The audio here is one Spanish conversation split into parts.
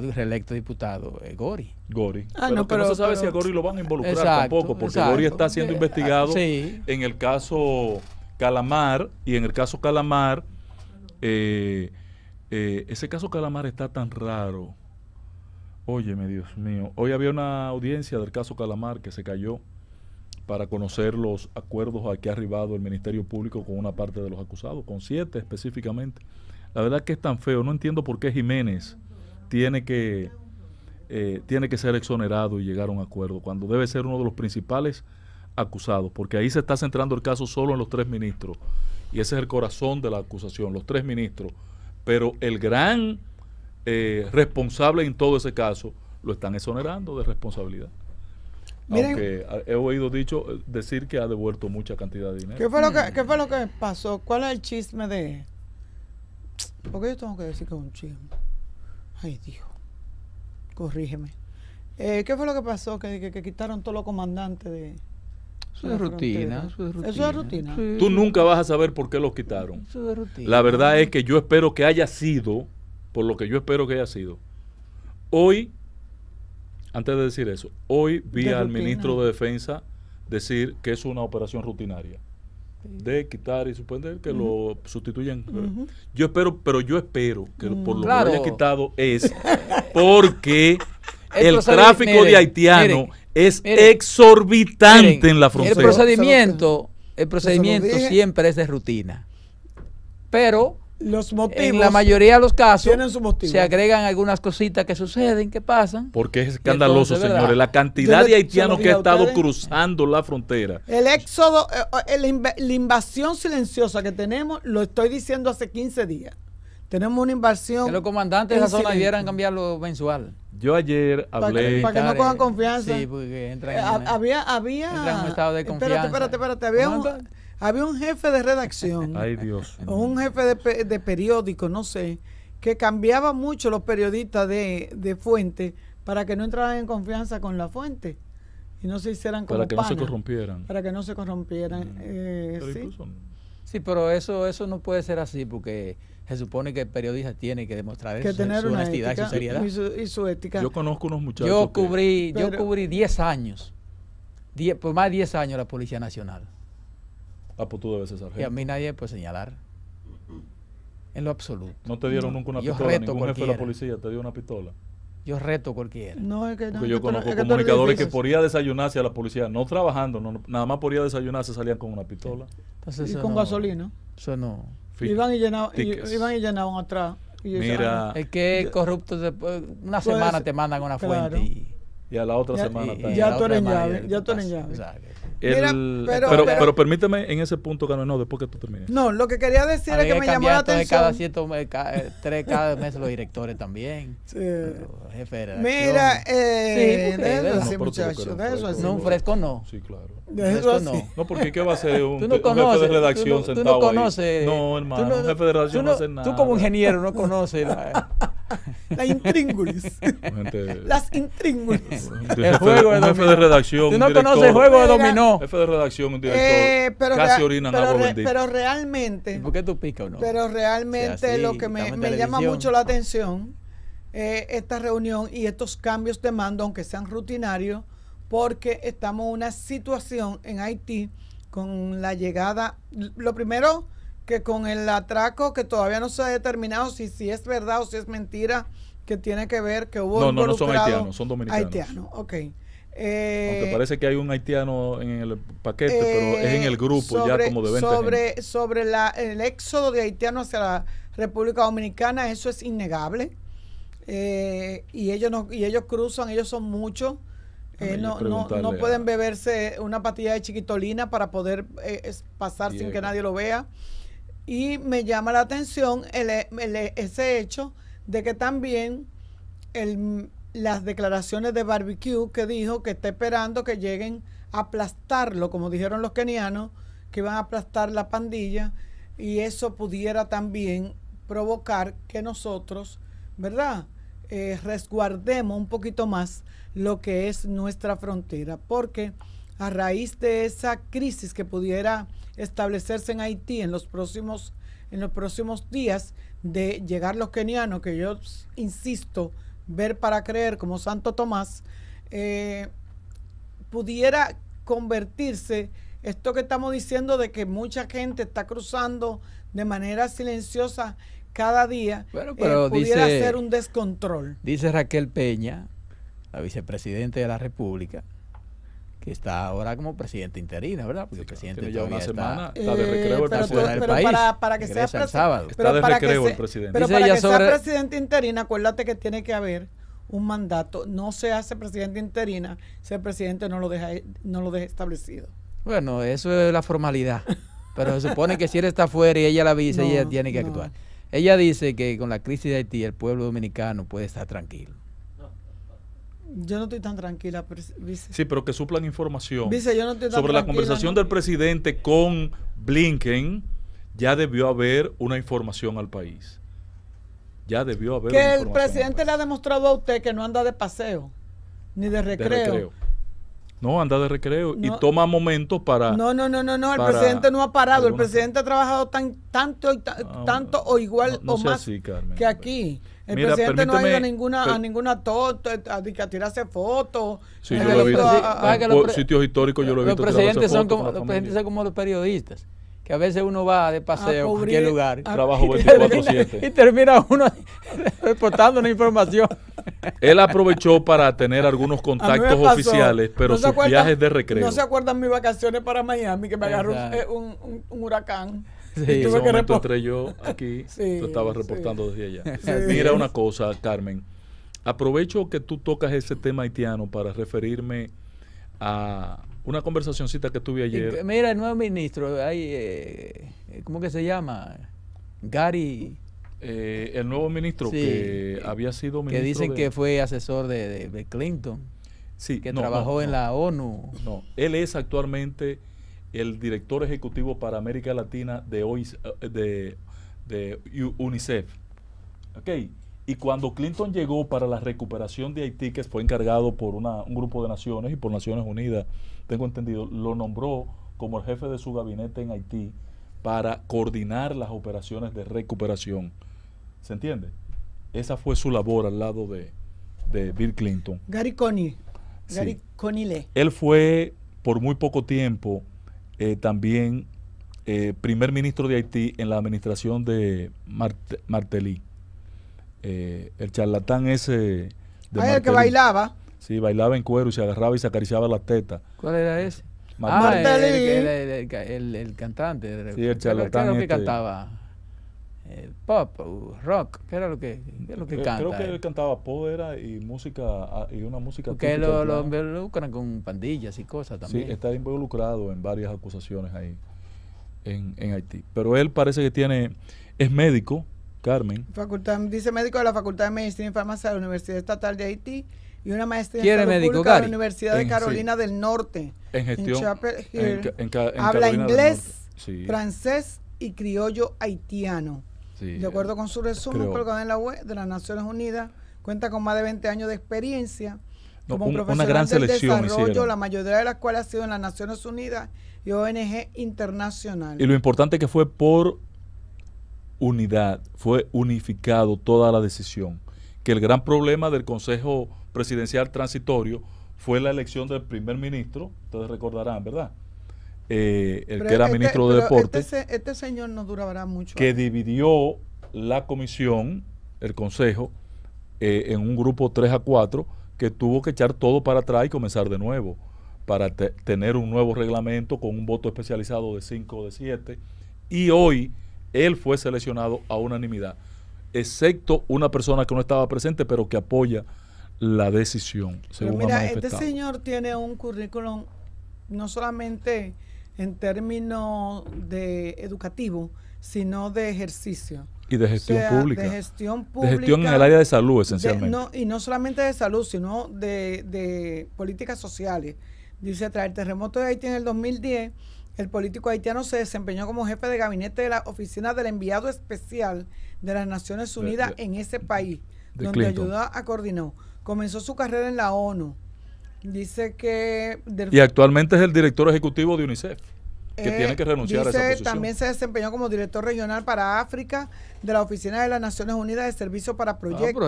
y reelecto diputado eh, Gori. Gori. Ah, no, pero, no se sabe si a Gori lo van a involucrar tampoco, porque Gori está siendo eh, investigado en el caso Calamar y en el caso Calamar, eh, ese caso Calamar está tan raro. Óyeme, Dios mío. Hoy había una audiencia del caso Calamar que se cayó para conocer los acuerdos a que ha arribado el Ministerio Público con una parte de los acusados, con siete específicamente. La verdad que es tan feo. No entiendo por qué Jiménez tiene que, eh, tiene que ser exonerado y llegar a un acuerdo, cuando debe ser uno de los principales acusados, porque ahí se está centrando el caso solo en los tres ministros, y ese es el corazón de la acusación, los tres ministros, pero el gran eh, responsable en todo ese caso lo están exonerando de responsabilidad. Aunque he oído dicho eh, decir que ha devuelto mucha cantidad de dinero. ¿Qué fue lo que, mm. qué fue lo que pasó? ¿Cuál es el chisme de...? Porque yo tengo que decir que es un chisme. Ay, Dios. Corrígeme. Eh, ¿Qué fue lo que pasó? Que, quitaron todos los comandantes de... Eso es, rutina, eso es rutina. rutina. Tú nunca vas a saber por qué los quitaron. Eso es rutina. La verdad es que yo espero que haya sido, por lo que yo espero que haya sido. Hoy, antes de decir eso, hoy vi al ministro de Defensa decir que es una operación rutinaria de quitar y suponer que lo sustituyan. Yo espero, pero yo espero que por lo que lo haya quitado es porque el tráfico de haitiano es exorbitante en la frontera. El procedimiento, el procedimiento siempre es de rutina. Pero los En la mayoría de los casos se agregan algunas cositas que suceden, que pasan. Porque es escandaloso, señores, la cantidad de haitianos que ha estado cruzando la frontera. El éxodo, eh, eh, la invasión silenciosa que tenemos, lo estoy diciendo hace 15 días. Tenemos una invasión. Que los comandantes de esa zona debieran cambiarlo mensual. Yo ayer hablé. Para que, no cojan confianza. Sí, porque eh, había. había confianza. Espérate, espérate, Había un, jefe de redacción. Ay, Dios. un jefe de, periódico, no sé. Que cambiaba mucho los periodistas de, fuente para que no entraran en confianza con la fuente y no se hicieran como para que no se corrompieran para que no se corrompieran mm. eh, ¿sí? Sí, pero eso, eso no puede ser así porque se supone que el periodista tiene que demostrar su honestidad y su seriedad. ética. Yo conozco unos muchachos. Yo cubrí, yo cubrí 10 años, 10, por más de 10 años la Policía Nacional. Ah, pues tú debes ser Y a mí nadie puede señalar. En lo absoluto. ¿No te dieron nunca una pistola? ¿Ningún jefe de la policía te dio una pistola? Yo reto cualquiera. No, es que Porque yo conozco comunicadores que por ir a desayunarse a la policía, no trabajando, nada más por ir a desayunarse salían con una pistola. y con gasolina. Eso no. Iban y, llenaban, y llenaban atrás. Mira. Ah, es que corrupto, una pues, semana te mandan una fuente. Y, a la otra semana Ya tú eres llave. Ya tú eres llave pero, pero, permíteme en ese punto, Carmen, no, después que tú termines. No, lo que quería decir es que me llamó la atención. Eh, cada eh, tres cada mes los directores también. Sí. Los Mira, eh, eso, No, un fresco no. Sí, claro. De eso así. No, no, porque ¿qué va a ser un, jefe de redacción no, sentado tú no conoces, ahí? No, hermano, tú jefe de redacción no, hace nada. Tú como ingeniero no conoces. La, Las intríngulis. Las intríngulis. El juego de dominó. jefe de redacción. no conoces el juego de dominó. Jefe de redacción, un director. Eh, pero casi orina pero, agua pero realmente. ¿Por qué tú picas o no? Pero realmente lo que me, llama mucho la atención eh, esta reunión y estos cambios de mando, aunque sean rutinarios, porque estamos en una situación en Haití con la llegada. Lo primero que con el atraco que todavía no se ha determinado si, si es verdad o si es mentira, que tiene que ver que hubo... No, no, no son haitianos, son dominicanos. Haitianos, ok. Aunque eh, parece que hay un haitiano en el paquete, pero es en el grupo ya como de Sobre, sobre el éxodo de haitianos hacia la República Dominicana, eso es innegable. Eh, y, ellos no, y ellos cruzan, ellos son muchos. Eh, no, no, pueden beberse una patilla de chiquitolina para poder pasar sin que nadie lo vea. Y me llama la atención el, ese hecho de que también las declaraciones de Barbecue que dijo que está esperando que lleguen a aplastarlo, como dijeron los kenianos, que van a aplastar la pandilla y eso pudiera también provocar que nosotros, ¿verdad? Eh, resguardemos un poquito más lo que es nuestra frontera, porque a raíz de esa crisis que pudiera establecerse en Haití en los próximos, en los próximos días de llegar los kenianos, que yo insisto, ver para creer como Santo Tomás, eh, pudiera convertirse esto que estamos diciendo de que mucha gente está cruzando de manera silenciosa cada día, eh, pero pudiera ser un descontrol. Dice Raquel Peña, la vicepresidenta de la República, que está ahora como presidente interina, ¿verdad? Porque el presidente lleva una semana, está, de eh, recreo el presidente del país. Para, que sea el sábado. Está de recreo el presidente. Pero para que sea presidente interina, acuérdate que tiene que haber un mandato. No se hace presidente interina si el presidente no lo deja, no lo deja establecido. Bueno, eso es la formalidad. Pero se supone que si él está fuera y ella la avisa, ella tiene que actuar. Ella dice que con la crisis de Haití el pueblo dominicano puede estar tranquilo yo no estoy tan tranquila, vice. Sí, pero que suplan información. Vice, yo no estoy tan sobre la conversación del presidente con Blinken, ya debió haber una información al país. Ya debió haber. Que el presidente le ha demostrado a usted que no anda de paseo, ni de recreo. No, anda de recreo y toma momentos para. No, no, no, no, no. El presidente no ha parado. El presidente ha trabajado tan, tanto, ah, tanto o igual o más que aquí. El presidente no ha ido a ninguna, a ninguna toto, a, tirarse fotos. los, sitios históricos yo lo he visto. Los presidentes, son como, los como los periodistas que a veces uno va de paseo a cualquier lugar. Y termina uno reportando una información. Él aprovechó para tener algunos contactos oficiales, pero sus viajes de recreo. No se acuerdan mis vacaciones para Miami, que me agarró eh, un, un, un huracán. Sí, en ese momento yo aquí, sí, tú estabas reportando desde allá. Mira una cosa, Carmen. Aprovecho que tú tocas ese tema haitiano para referirme a una conversacioncita que tuve ayer. mira, el nuevo ministro, hay, eh, eh, ¿cómo que se llama? Gary. Eh, el nuevo ministro que había sido ministro. Que dicen que fue asesor de, Clinton. Sí, que trabajó en la ONU. No, él es actualmente el director ejecutivo para América Latina de, hoy... Eh, de, UNICEF. Y cuando Clinton llegó para la recuperación de Haití, que fue encargado por un grupo de naciones y por Naciones Unidas, tengo entendido, lo nombró como el jefe de su gabinete en Haití para coordinar las operaciones de recuperación. ¿Se entiende? Esa fue su labor al lado de, Bill Clinton. Gary Connie. Gary Conile. Él fue por muy poco tiempo eh, también eh, primer ministro de Haití en la administración de Martelí eh, el charlatán ese. De ah, el que bailaba. Sí, bailaba en cuero y se agarraba y se acariciaba las tetas. ¿Cuál era ese? Martelly. Ah, el, el, cantante. Sí, el charlatán. que este. cantaba? eh, pop, uh, rock, ¿qué era lo que, eh, creo, Creo que él cantaba Podera y música ah, y una música Que lo, involucran con pandillas y cosas también. Sí, está involucrado en varias acusaciones ahí en, Haití. Pero él parece que tiene, es médico, Carmen. Facultad, dice médico de la Facultad de Medicina y Farmacia de la Universidad Estatal de Haití y una maestría en salud pública de la Universidad de Carolina del Norte. En gestión. Hill. Habla inglés, francés y criollo haitiano de acuerdo eh, con su resumen colgado en la web de las Naciones Unidas, cuenta con más de 20 años de experiencia como profesional una gran desarrollo, la mayoría de las cuales ha sido en las Naciones Unidas y ONG internacionales. Y lo importante que fue por unidad, fue unificado toda la decisión. Que el gran problema del Consejo Presidencial Transitorio fue la elección del primer ministro, ustedes recordarán, ¿verdad? Eh, el que era este, ministro de este deportes este, señor no durará mucho. Que dividió la comisión, el consejo, eh, en un grupo 3 a 4, que tuvo que echar todo para atrás y comenzar de nuevo, para tener un nuevo reglamento con un voto especializado de 5 o de 7. Y hoy él fue seleccionado a unanimidad, excepto una persona que no estaba presente, pero que apoya la decisión. Según mira, este señor tiene un currículum no solamente en términos de educativo, sino de ejercicio. Y de gestión pública. De gestión pública. De gestión en el área de salud, esencialmente. y no solamente de salud, sino de, políticas sociales. Dice, tras el terremoto de Haití en el 2010, el político haitiano se desempeñó como jefe de gabinete de la oficina del enviado especial de las Naciones Unidas en ese país, donde ayudó a coordinar. Comenzó su carrera en la ONU Dice que... y actualmente es el director ejecutivo de UNICEF, que eh, tiene que renunciar a esa posición. También se desempeñó como director regional para África de la Oficina de las Naciones Unidas de Servicios para ah, Proyectos.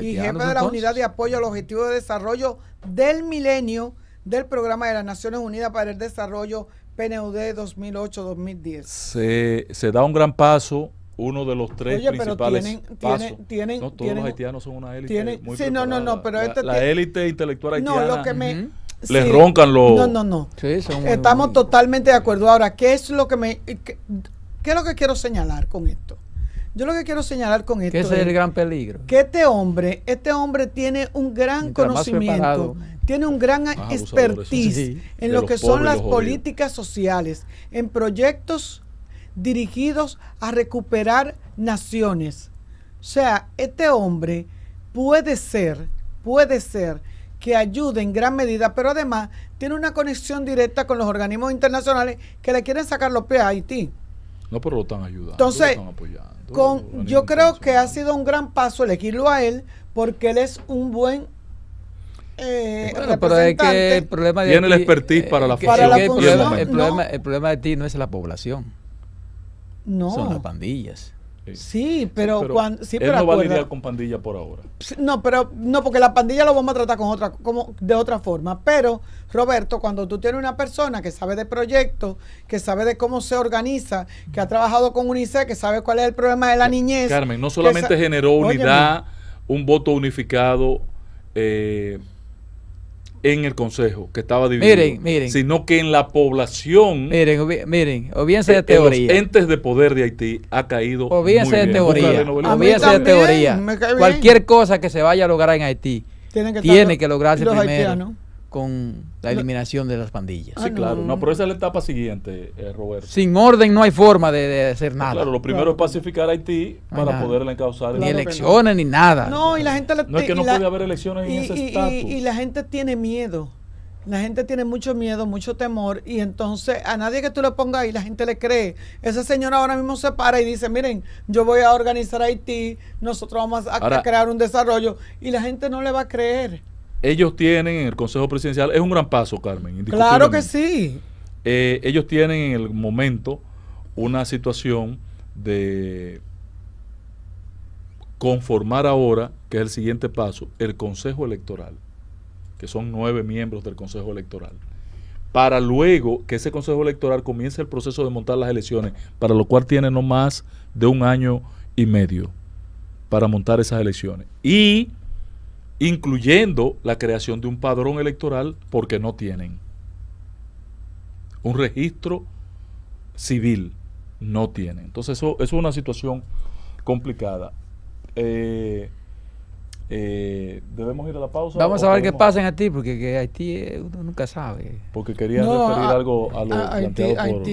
y jefe de la Unidad de Apoyo al Objetivo de Desarrollo del Milenio del Programa de las Naciones Unidas para el Desarrollo PNUD 2008-2010. Se, se da un gran paso uno de los tres principales pasos. no, todos los haitianos son una élite sí, no, no, no, la, este élite intelectual haitiana. No, lo que me... Les roncan los... No, no, no. Estamos totalmente de acuerdo. Ahora, ¿qué es lo que me... Qué, es lo que quiero señalar con esto? Yo lo que quiero señalar con esto. es el gran peligro. Que este hombre, este hombre tiene un gran conocimiento, tiene un gran expertise ¿eh? en lo que son las políticas sociales, en proyectos dirigidos a recuperar naciones. O sea, este hombre puede ser, puede ser que ayude en gran medida, pero además tiene una conexión directa con los organismos internacionales que le quieren sacar los pies a Haití. No, pero lo están ayudando. Entonces, con, yo creo que ha sido un gran paso elegirlo a él porque él es un buen eh, que el problema de tiene el expertise eh, para la, función. el problema de ti no es la población. No. Son las pandillas. Sí, pero, cuando, él no va a lidiar con pandilla por ahora. No, pero no, porque la pandilla lo vamos a tratar con otra, como de otra forma. Pero, Roberto, cuando tú tienes una persona que sabe de proyectos, que sabe de cómo se organiza, que ha trabajado con UNICEF, que sabe cuál es el problema de la niñez. Carmen, no solamente generó unidad, un voto unificado, eh, en el Consejo, que estaba dividido. Miren, Sino que en la población. Miren, o bien sea de eh, eh, teoría. los entes de poder de Haití ha caído. Obvíense de teoría. bien de teoría. Cualquier cosa que se vaya a lograr en Haití tiene que, lograrse primero con la eliminación de las pandillas. Sí, ah, claro. No, pero esa es la etapa siguiente, eh, Roberto. Sin orden no hay forma de, hacer nada. Claro, lo primero es pacificar a Haití para poderla poderle encauzar. Ni elecciones, ni nada. No, y la gente... La, no es que no puede haber elecciones en ese Y, la gente tiene miedo. La gente tiene mucho miedo, mucho temor y entonces a nadie que tú le pongas ahí la gente le cree. ese señor ahora mismo se para y dice, miren, yo voy a organizar Haití, nosotros vamos a, crear un desarrollo y la gente no le va a creer ellos tienen en el Consejo Presidencial, es un gran paso, Carmen. Claro que sí. Eh, ellos tienen en el momento una situación de conformar ahora, que es el siguiente paso, el Consejo Electoral, que son nueve miembros del Consejo Electoral, para luego que ese Consejo Electoral comience el proceso de montar las elecciones, para lo cual tiene no más de un año y medio para montar esas elecciones. Y incluyendo la creación de un padrón electoral porque no tienen. Un registro civil no tienen. Entonces eso, es una situación complicada. Eh, eh, debemos ir a la pausa. Vamos a ver qué pasa en Haití, porque Haití eh, uno nunca sabe. Porque quería referir algo a lo planteado por...